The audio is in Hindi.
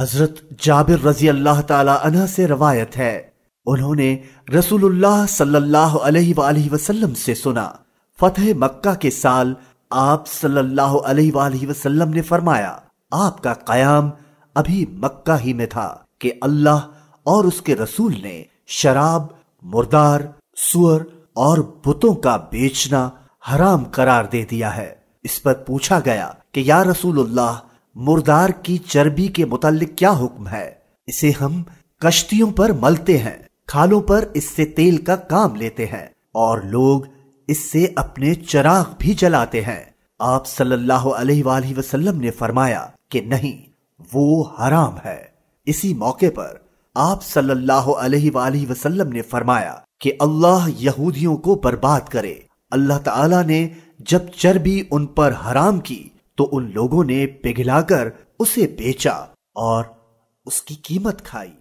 हजरत जाबिर रजी अल्लाह तला से रवायत है उन्होंने रसूलुल्लाह सल्लल्लाहु अलैहि वालैहि वसल्लम से सुना फतेह मक्का के साल आप सल्लल्लाहु अलैहि वालैहि वसल्लम ने फरमाया आपका कयाम अभी मक्का ही में था कि अल्लाह और उसके रसूल ने शराब मुर्दार सुअर और बुतों का बेचना हराम करार दे दिया है इस पर पूछा गया कि या रसूल्लाह मुर्दार की चर्बी के मुतालिक क्या हुक्म है इसे हम कश्तियों पर मलते हैं खालों पर इससे तेल का काम लेते हैं और लोग इससे अपने चराग भी जलाते हैं आप सल्लल्लाहु अलैहि वसल्लम ने फरमाया कि नहीं वो हराम है इसी मौके पर आप सल्लल्लाहु अलैहि वसल्लम ने फरमाया कि अल्लाह यहूदियों को बर्बाद करे अल्लाह ताला ने जब चर्बी उन पर हराम की तो उन लोगों ने पिघलाकर उसे बेचा और उसकी कीमत खाई